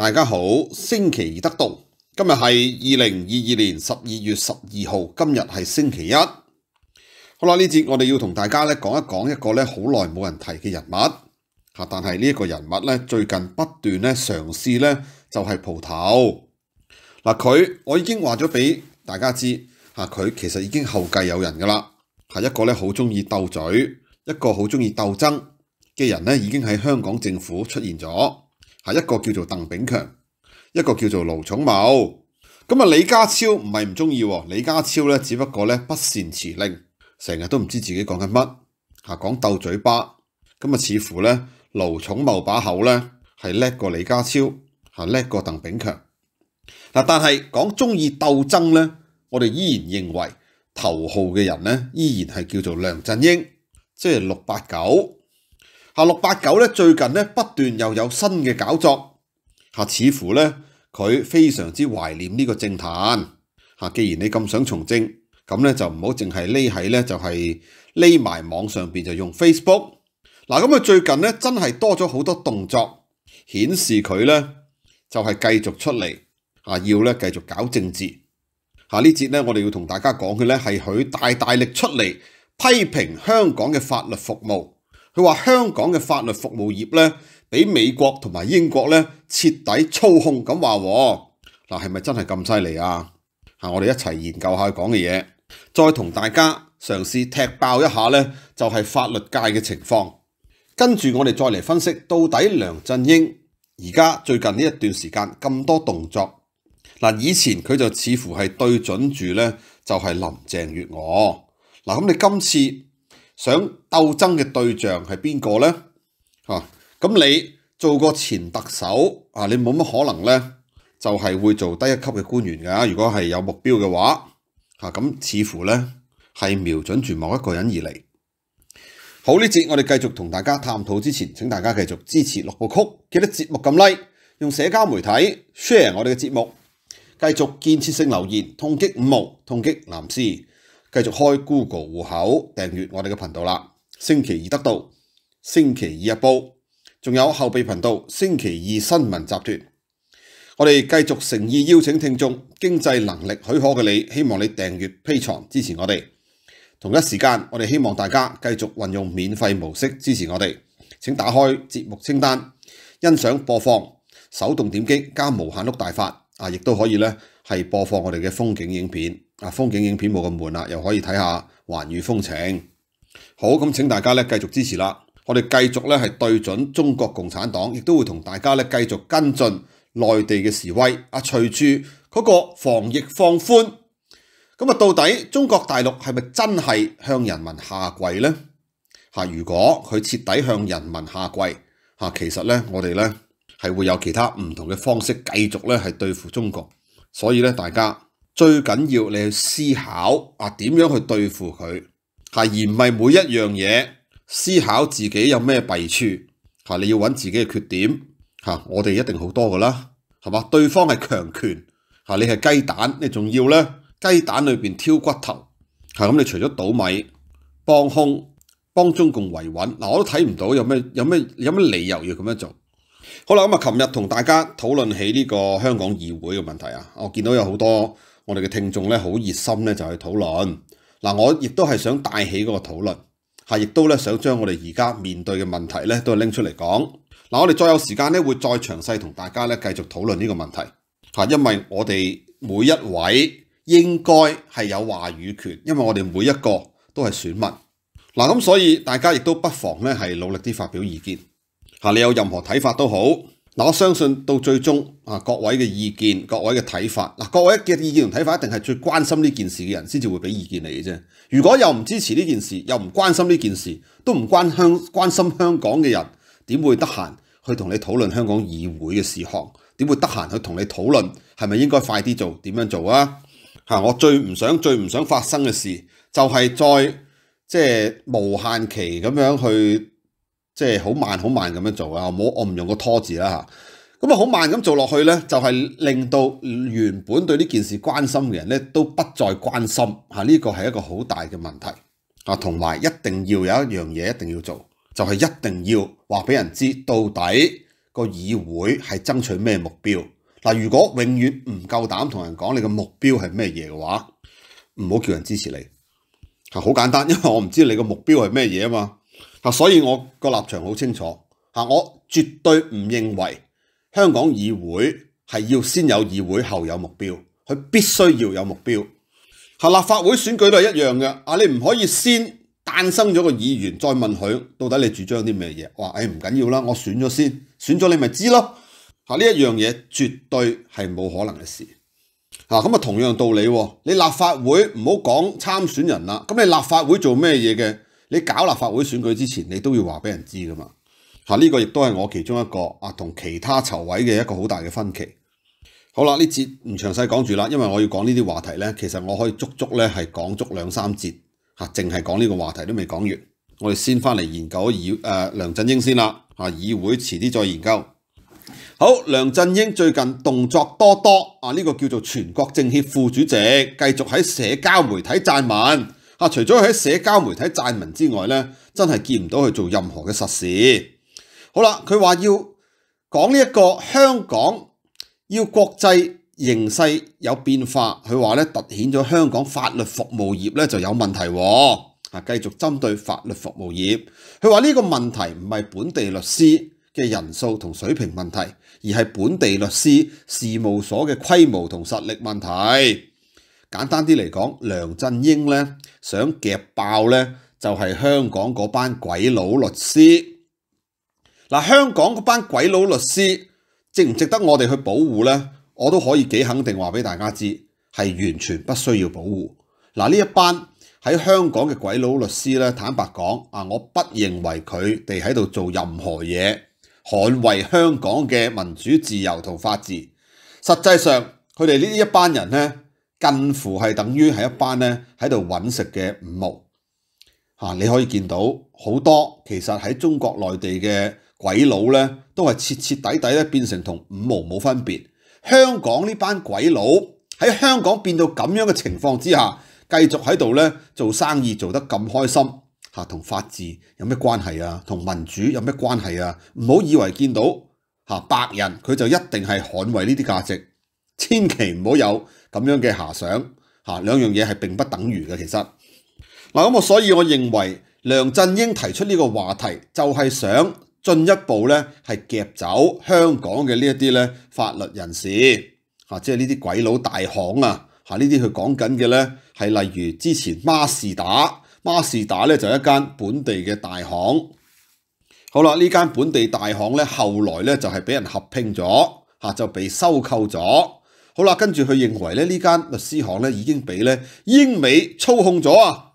大家好，星期二得到，今日系二零二二年十二月十二号，今日系星期一。好啦，呢节我哋要同大家咧讲一讲一个咧好耐冇人提嘅人物，吓，但系呢一个人物咧最近不断咧尝试咧就系蒲头嗱，佢我已经话咗俾大家知，吓佢其实已经后继有人噶啦，系一个咧好中意斗嘴，一个好中意斗争嘅人咧已经喺香港政府出现咗。系一个叫做邓炳强，一个叫做卢重茂，咁啊李家超唔系唔中意，李家超咧只不过咧不善辞令，成日都唔知自己讲紧乜，吓讲斗嘴巴，咁啊似乎咧卢重茂把口咧系叻过李家超，吓叻过邓炳强，嗱但系讲中意斗争咧，我哋依然认为头号嘅人咧依然系叫做梁振英，即系六八九。啊六八九咧最近咧不斷又有新嘅搞作，嚇似乎咧佢非常之懷念呢個政壇嚇。既然你咁想從政，咁咧就唔好淨係匿喺咧就係匿埋網上邊就用 Facebook。嗱咁啊最近咧真係多咗好多動作，顯示佢咧就係繼續出嚟嚇，要咧繼續搞政治嚇。呢節咧我哋要同大家講嘅咧係佢大大力出嚟批評香港嘅法律服務。佢话香港嘅法律服务业咧，俾美国同埋英国咧彻底操控。咁话嗱，系咪真系咁犀利啊？吓，我哋一齐研究下佢讲嘅嘢，再同大家尝试踢爆一下咧，就系法律界嘅情况。跟住我哋再嚟分析到底梁振英而家最近呢一段时间咁多动作嗱，以前佢就似乎系对准住咧就系林郑月娥嗱，咁你今次？想鬥爭嘅對象係邊個呢？嚇咁你做過前特首啊，你冇乜可能呢，就係會做低一級嘅官員㗎。如果係有目標嘅話，嚇咁似乎呢係瞄準住某一個人而嚟。好呢節我哋繼續同大家探討之前，請大家繼續支持六部曲，記得節目咁 Like，用社交媒體 share 我哋嘅節目，繼續建設性留言，痛擊五毛，痛擊藍絲。繼續開 Google 户口訂閱我哋嘅頻道啦，星期二得到，星期二日報，仲有後備頻道星期二新聞集團。我哋繼續誠意邀請聽眾，經濟能力許可嘅你，希望你訂閱披藏支持我哋。同一時間，我哋希望大家繼續運用免費模式支持我哋。請打開節目清單，欣賞播放，手動點擊加無限碌大法啊，亦都可以咧係播放我哋嘅風景影片。啊，風景影片冇咁悶啦，又可以睇下《環宇風情》。好咁，請大家咧繼續支持啦。我哋繼續咧係對準中國共產黨，亦都會同大家咧繼續跟進內地嘅示威。啊，隨住嗰個防疫放寬，咁啊，到底中國大陸係咪真係向人民下跪咧？吓，如果佢徹底向人民下跪，吓，其實咧我哋咧係會有其他唔同嘅方式繼續咧係對付中國。所以咧，大家。最紧要你去思考啊，点样去对付佢，系而唔系每一样嘢思考自己有咩弊处，系你要揾自己嘅缺点，吓我哋一定好多噶啦，系嘛？对方系强权，吓你系鸡蛋，你仲要咧鸡蛋里边挑骨头，系咁？你除咗倒米帮凶帮中共维稳嗱，我都睇唔到有咩有咩有咩理由要咁样做。好啦，咁啊，琴日同大家讨论起呢个香港议会嘅问题啊，我见到有好多。我哋嘅听众咧好热心咧就去讨论，嗱我亦都系想带起嗰个讨论，吓亦都咧想将我哋而家面对嘅问题咧都拎出嚟讲，嗱我哋再有时间咧会再详细同大家咧继续讨论呢个问题，吓因为我哋每一位应该系有话语权，因为我哋每一个都系选民，嗱咁所以大家亦都不妨咧系努力啲发表意见，吓你有任何睇法都好。嗱，我相信到最終啊，各位嘅意見、各位嘅睇法，嗱，各位嘅意見同睇法一定係最關心呢件事嘅人先至會俾意見你嘅啫。如果又唔支持呢件事，又唔關心呢件事，都唔關香關心香港嘅人，點會得閒去同你討論香港議會嘅事項？點會得閒去同你討論係咪應該快啲做，點樣做啊？嚇！我最唔想、最唔想發生嘅事就係再即係無限期咁樣去。即係好慢、好慢咁樣做啊！我我唔用個拖字啦嚇，咁啊好慢咁做落去呢，就係令到原本對呢件事關心嘅人呢都不再關心嚇。呢個係一個好大嘅問題啊！同埋一定要有一樣嘢一定要做，就係一定要話俾人知到底個議會係爭取咩目標嗱。如果永遠唔夠膽同人講你嘅目標係咩嘢嘅話，唔好叫人支持你好簡單，因為我唔知你個目標係咩嘢啊嘛。啊，所以我個立場好清楚，嚇我絕對唔認為香港議會係要先有議會後有目標，佢必須要有目標。立法會選舉都係一樣嘅，啊你唔可以先誕生咗個議員再問佢到底你主張啲咩嘢，话诶唔緊要啦，我選咗先，選咗你咪知咯。嚇呢一樣嘢絕對係冇可能嘅事。咁啊同樣道理，你立法會唔好講參選人啦，咁你立法會做咩嘢嘅？你搞立法會選舉之前，你都要話俾人知噶嘛？嚇，呢個亦都係我其中一個啊，同其他籌位嘅一個好大嘅分歧。好啦，呢節唔詳細講住啦，因為我要講呢啲話題咧，其實我可以足足咧係講足兩三節嚇，淨係講呢個話題都未講完。我哋先翻嚟研究議誒梁振英先啦，嚇議會遲啲再研究。好，梁振英最近動作多多啊，呢個叫做全國政協副主席，繼續喺社交媒體撰文。啊！除咗喺社交媒體撰文之外咧，真係見唔到佢做任何嘅實事。好啦，佢話要講呢一個香港要國際形勢有變化，佢話咧突顯咗香港法律服務業咧就有問題喎。啊，繼續針對法律服務業，佢話呢個問題唔係本地律師嘅人數同水平問題，而係本地律師事務所嘅規模同實力問題。簡單啲嚟講，梁振英咧想夾爆咧，就係香港嗰班鬼佬律師。嗱，香港嗰班鬼佬律師值唔值得我哋去保護咧？我都可以幾肯定話俾大家知，係完全不需要保護。嗱，呢一班喺香港嘅鬼佬律師咧，坦白講啊，我不認為佢哋喺度做任何嘢捍衛香港嘅民主自由同法治。實際上，佢哋呢一班人咧。近乎係等於係一班咧喺度揾食嘅五毛嚇，你可以見到好多其實喺中國內地嘅鬼佬咧，都係徹徹底底咧變成同五毛冇分別。香港呢班鬼佬喺香港變到咁樣嘅情況之下，繼續喺度咧做生意做得咁開心嚇，同法治有咩關係啊？同民主有咩關係啊？唔好以為見到嚇白人佢就一定係捍衞呢啲價值，千祈唔好有。咁樣嘅遐想嚇，兩樣嘢係並不等於嘅，其實嗱咁我所以，我認為梁振英提出呢個話題，就係想進一步咧係夾走香港嘅呢一啲咧法律人士嚇，即係呢啲鬼佬大行啊嚇，呢啲佢講緊嘅咧係例如之前孖士打，孖士打咧就一間本地嘅大行，好啦，呢間本地大行呢，後來呢就係俾人合併咗就被收購咗。好啦，跟住佢認為咧，呢間律師行咧已經俾咧英美操控咗啊！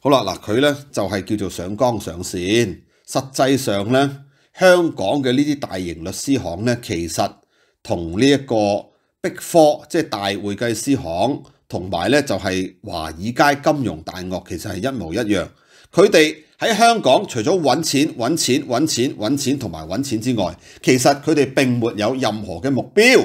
好啦，嗱佢咧就係叫做上江上線。實際上咧，香港嘅呢啲大型律師行咧，其實同呢一個碧科即係大會計師行，同埋咧就係華爾街金融大鱷，其實係一模一樣。佢哋喺香港除咗揾錢、揾錢、揾錢、揾錢同埋揾錢之外，其實佢哋並沒有任何嘅目標。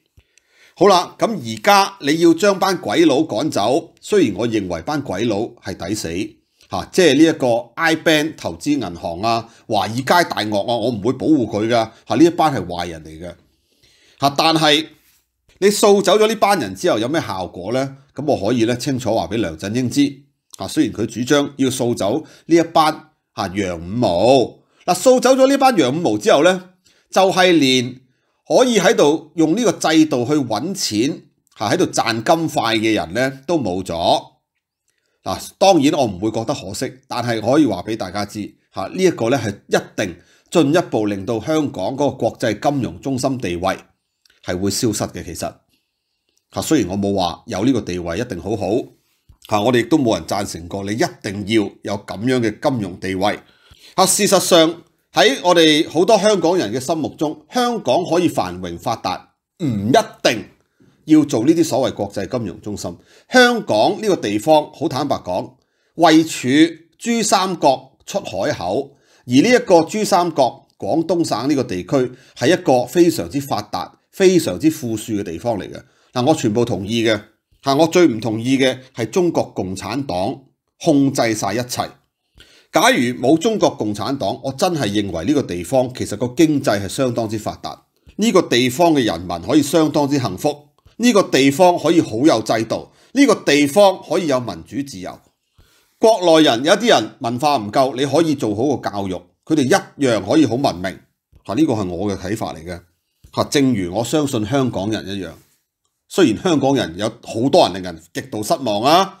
好啦，咁而家你要将班鬼佬赶走，虽然我认为班鬼佬系抵死，吓，即系呢一个 I b a 班投资银行啊、华尔街大鳄啊，我唔会保护佢噶，吓，呢一班系坏人嚟嘅，吓，但系你扫走咗呢班人之后有咩效果呢？咁我可以咧清楚话俾梁振英知，吓，虽然佢主张要扫走呢一班吓杨五毛，嗱，扫走咗呢班杨五毛之后呢，就系连。可以喺度用呢個制度去揾錢，吓喺度賺金块嘅人咧都冇咗。嗱，當然我唔會覺得可惜，但係可以話俾大家知，吓呢一個咧係一定進一步令到香港嗰個國際金融中心地位係會消失嘅。其實吓雖然我冇話有呢個地位一定好好吓我哋亦都冇人贊成過你一定要有咁樣嘅金融地位。嚇事實上。喺我哋好多香港人嘅心目中，香港可以繁榮發達，唔一定要做呢啲所謂國際金融中心。香港呢個地方好坦白講，位處珠三角出海口，而呢一個珠三角廣東省呢個地區係一個非常之發達、非常之富庶嘅地方嚟嘅。嗱，我全部同意嘅。但我最唔同意嘅係中國共產黨控制晒一切。假如冇中國共產黨，我真係認為呢個地方其實個經濟係相當之發達，呢個地方嘅人民可以相當之幸福，呢個地方可以好有制度，呢個地方可以有民主自由。國內人有啲人文化唔夠，你可以做好個教育，佢哋一樣可以好文明。嚇，呢個係我嘅睇法嚟嘅。正如我相信香港人一樣，雖然香港人有好多人令人極度失望啊。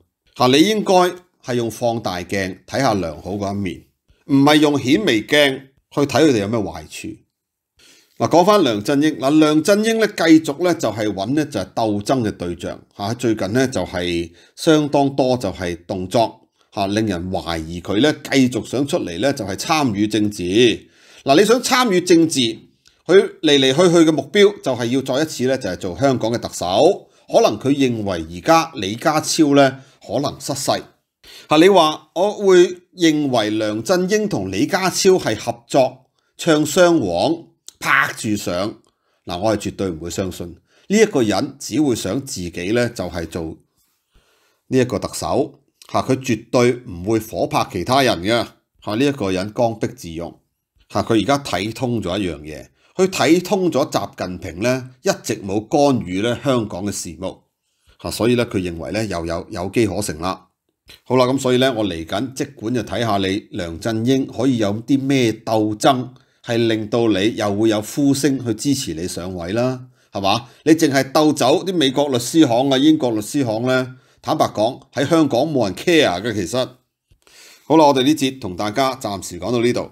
吓，你应该系用放大镜睇下良好嗰一面，唔系用显微镜去睇佢哋有咩坏处。嗱，讲翻梁振英，嗱，梁振英咧继续咧就系揾咧就系斗争嘅对象。吓，最近咧就系相当多就系动作吓，令人怀疑佢咧继续想出嚟咧就系参与政治。嗱，你想参与政治，佢嚟嚟去去嘅目标就系要再一次咧就系做香港嘅特首。可能佢认为而家李家超咧。可能失勢你話我會認為梁振英同李家超係合作唱雙簧拍住上嗱，我係絕對唔會相信呢一個人，只會想自己呢就係做呢一個特首嚇，佢絕對唔會火拍其他人嘅嚇，呢一個人剛愎自用嚇，佢而家睇通咗一樣嘢，佢睇通咗習近平呢一直冇干預咧香港嘅事務。啊，所以咧佢認為咧又有有機可乘啦。好啦，咁所以咧我嚟緊，即管就睇下你梁振英可以有啲咩鬥爭，係令到你又會有呼聲去支持你上位啦，係嘛？你淨係鬥走啲美國律師行啊、英國律師行咧，坦白講喺香港冇人 care 嘅。其實好啦，我哋呢節同大家暫時講到呢度。